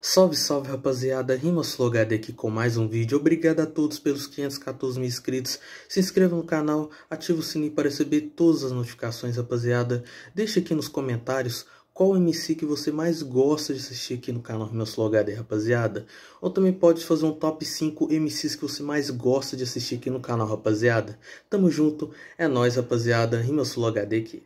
Salve, salve rapaziada, RimaSlogado aqui com mais um vídeo. Obrigado a todos pelos 514 mil inscritos. Se inscreva no canal, ative o sininho para receber todas as notificações, rapaziada. Deixe aqui nos comentários qual MC que você mais gosta de assistir aqui no canal RimaSlogado, rapaziada. Ou também pode fazer um top 5 MCs que você mais gosta de assistir aqui no canal, rapaziada. Tamo junto, é nóis, rapaziada. RimaSlogado aqui.